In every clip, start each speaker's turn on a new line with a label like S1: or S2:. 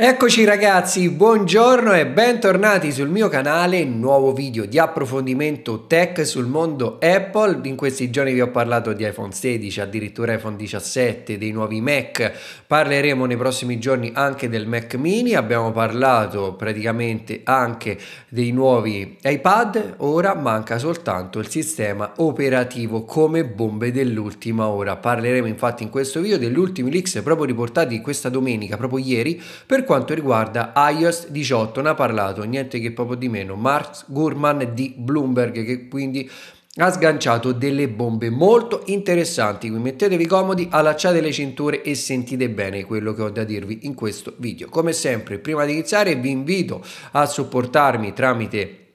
S1: Eccoci ragazzi, buongiorno e bentornati sul mio canale, nuovo video di approfondimento tech sul mondo Apple. In questi giorni vi ho parlato di iPhone 16, addirittura iPhone 17, dei nuovi Mac. Parleremo nei prossimi giorni anche del Mac mini, abbiamo parlato praticamente anche dei nuovi iPad, ora manca soltanto il sistema operativo come bombe dell'ultima ora. Parleremo infatti in questo video degli ultimi leaks proprio riportati questa domenica, proprio ieri, per quanto riguarda iOS 18 ne ha parlato niente che proprio di meno Mark Gurman di Bloomberg che quindi ha sganciato delle bombe molto interessanti, quindi mettetevi comodi, allacciate le cinture e sentite bene quello che ho da dirvi in questo video. Come sempre, prima di iniziare vi invito a supportarmi tramite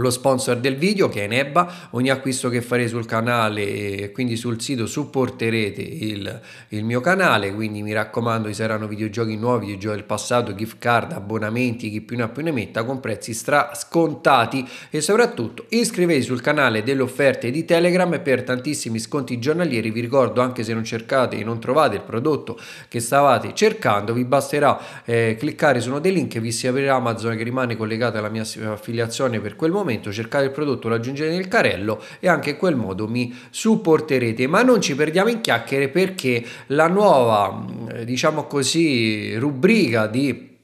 S1: lo sponsor del video che è Nebba, ogni acquisto che farete sul canale e eh, quindi sul sito supporterete il, il, mio canale, quindi mi raccomando ci saranno videogiochi nuovi, videogiochi del passato, gift card, abbonamenti, chi più ne ha più ne metta con prezzi stra scontati e soprattutto iscrivetevi sul canale delle offerte di Telegram per tantissimi sconti giornalieri, vi ricordo anche se non cercate e non trovate il prodotto che stavate cercando vi basterà eh, cliccare su uno dei link e vi si aprirà Amazon che rimane collegata alla mia affiliazione per quel momento momento cercare il prodotto, lo aggiungete nel carrello e anche in quel modo mi supporterete. Ma non ci perdiamo in chiacchiere perché la nuova, mm, diciamo così, rubrica di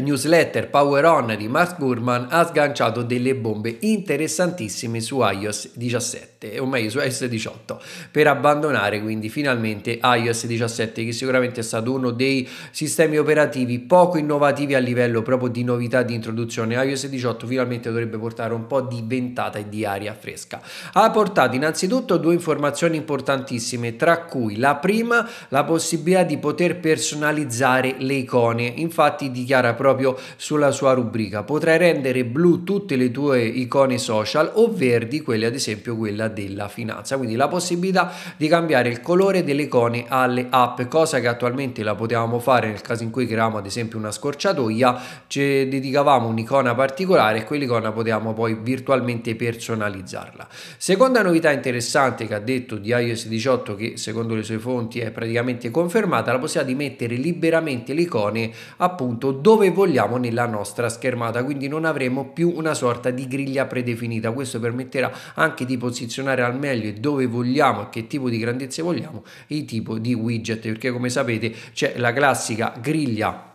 S1: newsletter Power On di Mark Gurman ha sganciato delle bombe interessantissime su iOS 17 o meglio su iOS 18 per abbandonare quindi finalmente iOS 17 che sicuramente è stato uno dei sistemi operativi poco innovativi a livello proprio di novità di introduzione iOS 18 finalmente dovrebbe portare un po' di ventata e di aria fresca ha portato innanzitutto due informazioni importantissime tra cui la prima la possibilità di poter personalizzare le icone infatti dichiara proprio sulla sua rubrica. Potrai rendere blu tutte le tue icone social o verdi quelle ad esempio quella della finanza, quindi la possibilità di cambiare il colore delle icone alle app, cosa che attualmente la potevamo fare nel caso in cui creavamo ad esempio una scorciatoia, ci dedicavamo un'icona particolare e quell'icona potevamo poi virtualmente personalizzarla. Seconda novità interessante che ha detto di iOS 18 che secondo le sue fonti è praticamente confermata, la possibilità di mettere liberamente le icone appunto dove come vogliamo nella nostra schermata, quindi non avremo più una sorta di griglia predefinita. Questo permetterà anche di posizionare al meglio dove vogliamo e che tipo di grandezze vogliamo i tipi di widget, perché come sapete c'è la classica griglia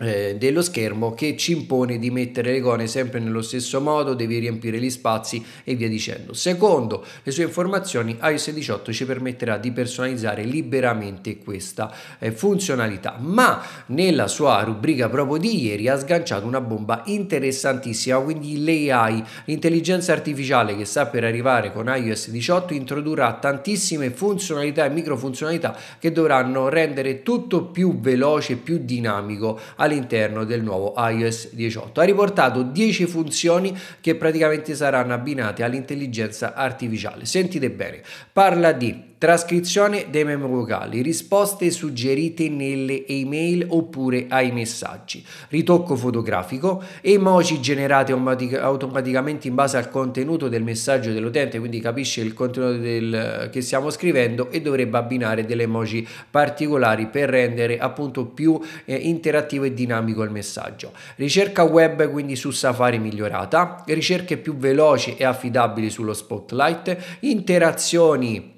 S1: eh, dello schermo che ci impone di mettere le icone sempre nello stesso modo, devi riempire gli spazi e via dicendo. Secondo le sue informazioni, iOS 18 ci permetterà di personalizzare liberamente questa eh, funzionalità, ma nella sua rubrica proprio di ieri ha sganciato una bomba interessantissima, quindi l'AI, l'intelligenza artificiale che sta per arrivare con iOS 18 introdurrà tantissime funzionalità e microfunzionalità che dovranno rendere tutto più veloce, e più dinamico all'interno del nuovo iOS 18. Ha riportato 10 funzioni che praticamente saranno abbinate all'intelligenza artificiale. Sentite bene, parla di trascrizione dei memo vocali, risposte suggerite nelle email oppure ai messaggi, ritocco fotografico, emoji generate automaticamente in base al contenuto del messaggio dell'utente, quindi capisce il contenuto del, che stiamo scrivendo e dovrebbe abbinare delle emoji particolari per rendere appunto più eh, interattivo e dinamico il messaggio. Ricerca web quindi su Safari migliorata, ricerche più veloci e affidabili sullo Spotlight, interazioni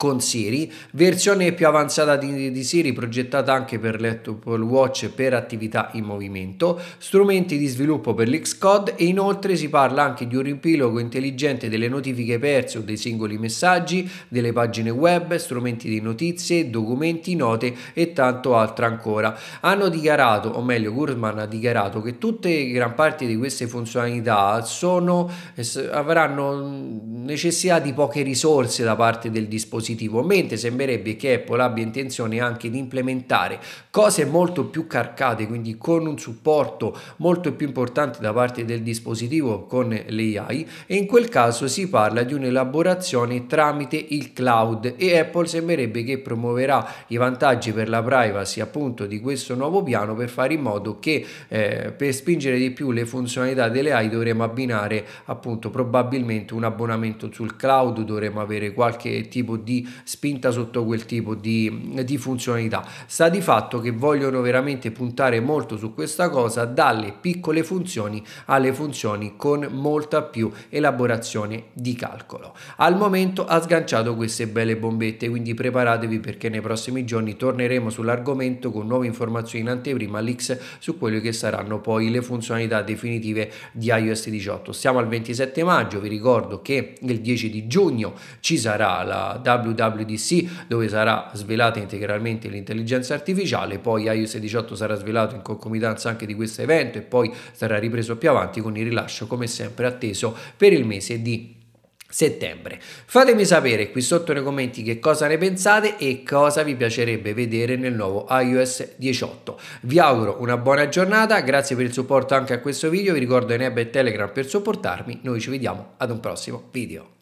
S1: con Siri, versione più avanzata di, di Siri progettata anche per l'Apple Watch per attività in movimento, strumenti di sviluppo per l'Xcode e inoltre si parla anche di un ripilogo intelligente delle notifiche perse o dei singoli messaggi, delle pagine web, strumenti di notizie, documenti, note e tanto altro ancora. Hanno dichiarato, o meglio Gurman ha dichiarato, che tutte e gran parte di queste funzionalità sono, avranno mm, necessità di poche risorse da parte del dispositivo dispositivo, mentre sembrerebbe che Apple abbia intenzione anche di implementare cose molto più carcate, quindi con un supporto molto più importante da parte del dispositivo con l'AI e in quel caso si parla di un'elaborazione tramite il cloud e Apple sembrerebbe che promuoverà i vantaggi per la privacy appunto di questo nuovo piano per fare in modo che eh, per spingere di più le funzionalità delle AI dovremo abbinare appunto probabilmente un abbonamento sul cloud, dovremo avere qualche tipo di spinta sotto quel tipo di, di funzionalità. Sta di fatto che vogliono veramente puntare molto su questa cosa dalle piccole funzioni alle funzioni con molta più elaborazione di calcolo. Al momento ha sganciato queste belle bombette, quindi preparatevi perché nei prossimi giorni torneremo sull'argomento con nuove informazioni in anteprima leaks su quelle che saranno poi le funzionalità definitive di iOS 18. Siamo al 27 maggio, vi ricordo che il 10 di giugno ci sarà la W WWDC dove sarà svelata integralmente l'intelligenza artificiale, poi iOS 18 sarà svelato in concomitanza anche di questo evento e poi sarà ripreso più avanti con il rilascio come sempre atteso per il mese di settembre. Fatemi sapere qui sotto nei commenti che cosa ne pensate e cosa vi piacerebbe vedere nel nuovo iOS 18. Vi auguro una buona giornata, grazie per il supporto anche a questo video, vi ricordo Eneb e Telegram per supportarmi, noi ci vediamo ad un prossimo video.